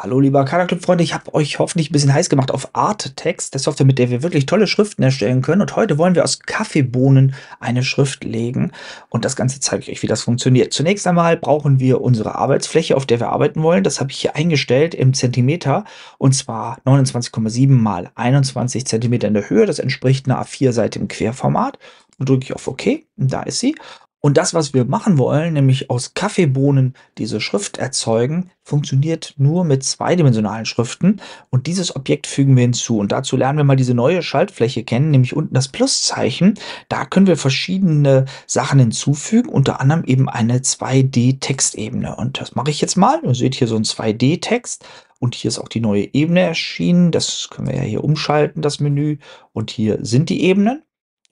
Hallo lieber Kaderclub-Freunde, ich habe euch hoffentlich ein bisschen heiß gemacht auf Art-Text, der Software, mit der wir wirklich tolle Schriften erstellen können. Und heute wollen wir aus Kaffeebohnen eine Schrift legen. Und das Ganze zeige ich euch, wie das funktioniert. Zunächst einmal brauchen wir unsere Arbeitsfläche, auf der wir arbeiten wollen. Das habe ich hier eingestellt im Zentimeter und zwar 29,7 mal 21 Zentimeter in der Höhe. Das entspricht einer A4-Seite im Querformat. Und drücke ich auf OK, Und da ist sie. Und das, was wir machen wollen, nämlich aus Kaffeebohnen diese Schrift erzeugen, funktioniert nur mit zweidimensionalen Schriften. Und dieses Objekt fügen wir hinzu. Und dazu lernen wir mal diese neue Schaltfläche kennen, nämlich unten das Pluszeichen. Da können wir verschiedene Sachen hinzufügen, unter anderem eben eine 2D-Textebene. Und das mache ich jetzt mal. Ihr seht hier so einen 2D-Text. Und hier ist auch die neue Ebene erschienen. Das können wir ja hier umschalten, das Menü. Und hier sind die Ebenen.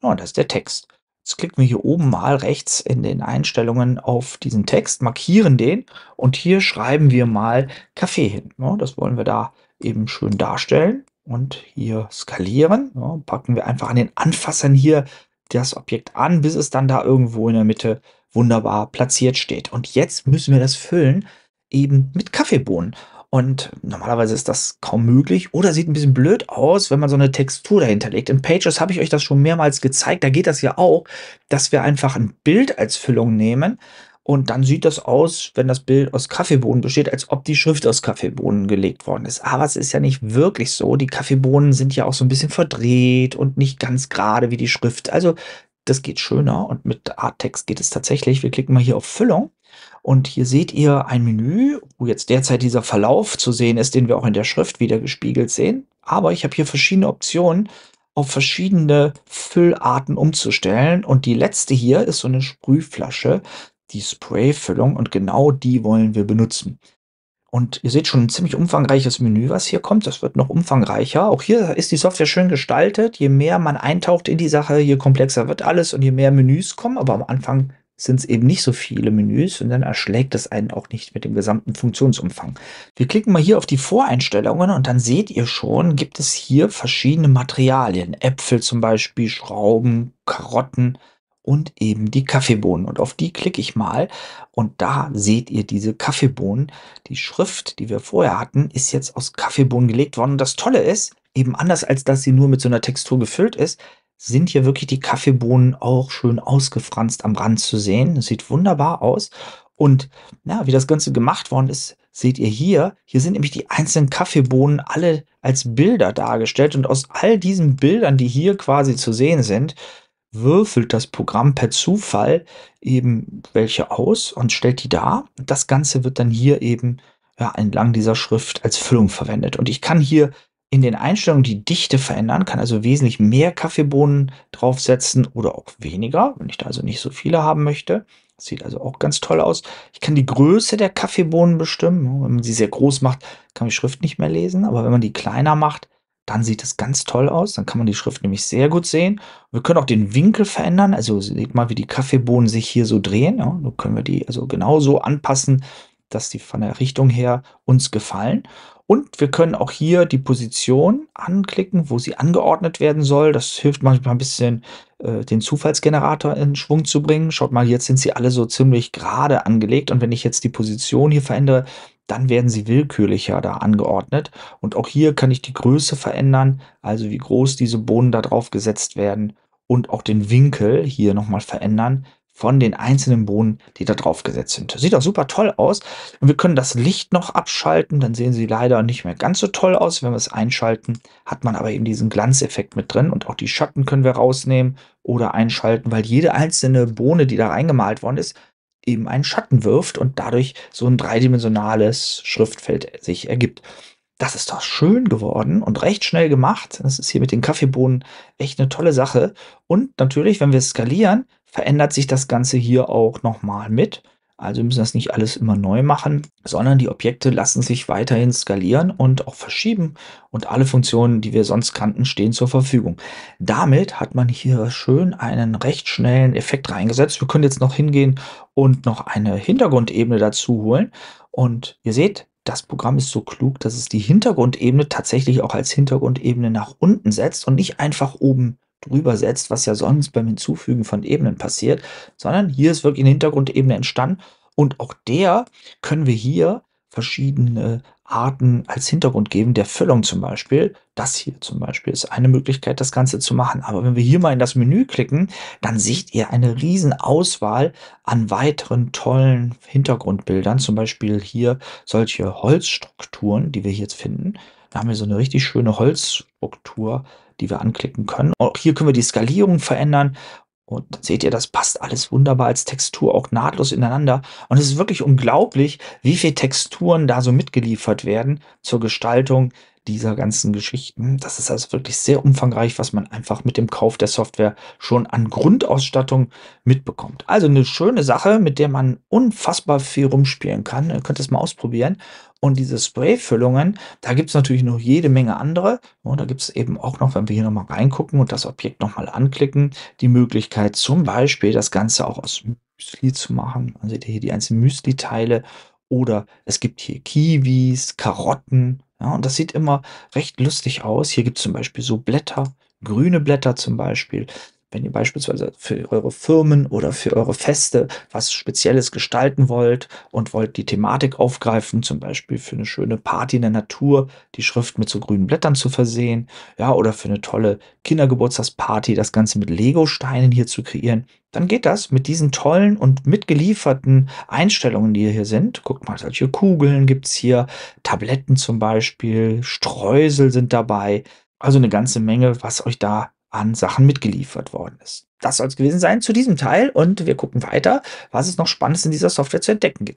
und oh, das ist der Text. Jetzt klicken wir hier oben mal rechts in den Einstellungen auf diesen Text, markieren den und hier schreiben wir mal Kaffee hin. Ne? Das wollen wir da eben schön darstellen und hier skalieren. Ne? Packen wir einfach an den Anfassern hier das Objekt an, bis es dann da irgendwo in der Mitte wunderbar platziert steht. Und jetzt müssen wir das füllen eben mit Kaffeebohnen. Und normalerweise ist das kaum möglich oder sieht ein bisschen blöd aus, wenn man so eine Textur dahinter legt. In Pages habe ich euch das schon mehrmals gezeigt. Da geht das ja auch, dass wir einfach ein Bild als Füllung nehmen und dann sieht das aus, wenn das Bild aus Kaffeebohnen besteht, als ob die Schrift aus Kaffeebohnen gelegt worden ist. Aber es ist ja nicht wirklich so. Die Kaffeebohnen sind ja auch so ein bisschen verdreht und nicht ganz gerade wie die Schrift. Also das geht schöner und mit Arttext geht es tatsächlich. Wir klicken mal hier auf Füllung und hier seht ihr ein Menü, wo jetzt derzeit dieser Verlauf zu sehen ist, den wir auch in der Schrift wieder gespiegelt sehen. Aber ich habe hier verschiedene Optionen, auf verschiedene Füllarten umzustellen. Und die letzte hier ist so eine Sprühflasche, die Sprayfüllung. Und genau die wollen wir benutzen. Und ihr seht schon ein ziemlich umfangreiches Menü, was hier kommt. Das wird noch umfangreicher. Auch hier ist die Software schön gestaltet. Je mehr man eintaucht in die Sache, je komplexer wird alles und je mehr Menüs kommen. Aber am Anfang sind es eben nicht so viele Menüs und dann erschlägt es einen auch nicht mit dem gesamten Funktionsumfang. Wir klicken mal hier auf die Voreinstellungen und dann seht ihr schon, gibt es hier verschiedene Materialien. Äpfel zum Beispiel, Schrauben, Karotten und eben die Kaffeebohnen. Und auf die klicke ich mal und da seht ihr diese Kaffeebohnen. Die Schrift, die wir vorher hatten, ist jetzt aus Kaffeebohnen gelegt worden. Und das Tolle ist, eben anders als dass sie nur mit so einer Textur gefüllt ist, sind hier wirklich die Kaffeebohnen auch schön ausgefranst am Rand zu sehen. Das sieht wunderbar aus. Und na, wie das Ganze gemacht worden ist, seht ihr hier. Hier sind nämlich die einzelnen Kaffeebohnen alle als Bilder dargestellt. Und aus all diesen Bildern, die hier quasi zu sehen sind, würfelt das Programm per Zufall eben welche aus und stellt die dar. Das Ganze wird dann hier eben ja, entlang dieser Schrift als Füllung verwendet. Und ich kann hier in den Einstellungen die Dichte verändern, kann also wesentlich mehr Kaffeebohnen draufsetzen oder auch weniger, wenn ich da also nicht so viele haben möchte. Das sieht also auch ganz toll aus. Ich kann die Größe der Kaffeebohnen bestimmen. Wenn man sie sehr groß macht, kann man die Schrift nicht mehr lesen. Aber wenn man die kleiner macht, dann sieht es ganz toll aus. Dann kann man die Schrift nämlich sehr gut sehen. Wir können auch den Winkel verändern. Also seht mal, wie die Kaffeebohnen sich hier so drehen. Ja, nun können wir die also genauso anpassen, dass die von der Richtung her uns gefallen. Und wir können auch hier die Position anklicken, wo sie angeordnet werden soll. Das hilft manchmal ein bisschen, äh, den Zufallsgenerator in Schwung zu bringen. Schaut mal, jetzt sind sie alle so ziemlich gerade angelegt. Und wenn ich jetzt die Position hier verändere, dann werden sie willkürlicher da angeordnet. Und auch hier kann ich die Größe verändern, also wie groß diese Bohnen da drauf gesetzt werden und auch den Winkel hier nochmal verändern, von den einzelnen Bohnen, die da drauf gesetzt sind. Sieht auch super toll aus. Und wir können das Licht noch abschalten, dann sehen sie leider nicht mehr ganz so toll aus. Wenn wir es einschalten, hat man aber eben diesen Glanzeffekt mit drin und auch die Schatten können wir rausnehmen oder einschalten, weil jede einzelne Bohne, die da reingemalt worden ist, eben einen Schatten wirft und dadurch so ein dreidimensionales Schriftfeld sich ergibt. Das ist doch schön geworden und recht schnell gemacht. Das ist hier mit den Kaffeebohnen echt eine tolle Sache. Und natürlich, wenn wir skalieren, verändert sich das Ganze hier auch nochmal mit. Also müssen das nicht alles immer neu machen, sondern die Objekte lassen sich weiterhin skalieren und auch verschieben und alle Funktionen, die wir sonst kannten, stehen zur Verfügung. Damit hat man hier schön einen recht schnellen Effekt reingesetzt. Wir können jetzt noch hingehen und noch eine Hintergrundebene dazu holen und ihr seht, das Programm ist so klug, dass es die Hintergrundebene tatsächlich auch als Hintergrundebene nach unten setzt und nicht einfach oben drüber setzt, was ja sonst beim Hinzufügen von Ebenen passiert, sondern hier ist wirklich eine Hintergrundebene entstanden und auch der können wir hier verschiedene Arten als Hintergrund geben, der Füllung zum Beispiel. Das hier zum Beispiel ist eine Möglichkeit, das Ganze zu machen. Aber wenn wir hier mal in das Menü klicken, dann seht ihr eine riesen Auswahl an weiteren tollen Hintergrundbildern. Zum Beispiel hier solche Holzstrukturen, die wir hier jetzt finden. Da haben wir so eine richtig schöne Holzstruktur die wir anklicken können. Auch hier können wir die Skalierung verändern und seht ihr, das passt alles wunderbar als Textur auch nahtlos ineinander. Und es ist wirklich unglaublich, wie viele Texturen da so mitgeliefert werden zur Gestaltung dieser ganzen Geschichten. Das ist also wirklich sehr umfangreich, was man einfach mit dem Kauf der Software schon an Grundausstattung mitbekommt. Also eine schöne Sache, mit der man unfassbar viel rumspielen kann. Ihr könnt es mal ausprobieren. Und diese Sprayfüllungen, da gibt es natürlich noch jede Menge andere. Und da gibt es eben auch noch, wenn wir hier nochmal reingucken und das Objekt nochmal anklicken, die Möglichkeit zum Beispiel das Ganze auch aus Müsli zu machen. Man ihr hier die einzelnen Müsli-Teile oder es gibt hier Kiwis, Karotten ja, und das sieht immer recht lustig aus. Hier gibt es zum Beispiel so Blätter, grüne Blätter zum Beispiel. Wenn ihr beispielsweise für eure Firmen oder für eure Feste was Spezielles gestalten wollt und wollt die Thematik aufgreifen, zum Beispiel für eine schöne Party in der Natur, die Schrift mit so grünen Blättern zu versehen, ja, oder für eine tolle Kindergeburtstagsparty, das Ganze mit Lego-Steinen hier zu kreieren, dann geht das mit diesen tollen und mitgelieferten Einstellungen, die hier sind. Guckt mal, solche Kugeln gibt es hier, Tabletten zum Beispiel, Streusel sind dabei. Also eine ganze Menge, was euch da an Sachen mitgeliefert worden ist. Das soll es gewesen sein zu diesem Teil und wir gucken weiter, was es noch Spannendes in dieser Software zu entdecken gibt.